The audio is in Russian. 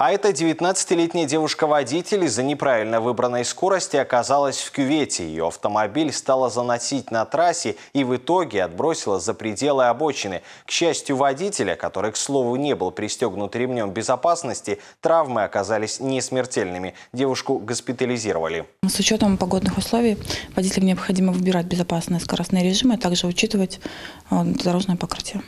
А эта 19-летняя девушка-водитель из-за неправильно выбранной скорости оказалась в кювете. Ее автомобиль стала заносить на трассе и в итоге отбросила за пределы обочины. К счастью, водителя, который, к слову, не был пристегнут ремнем безопасности, травмы оказались несмертельными. Девушку госпитализировали. С учетом погодных условий водителям необходимо выбирать безопасные скоростные режимы, а также учитывать э, дорожное покрытие.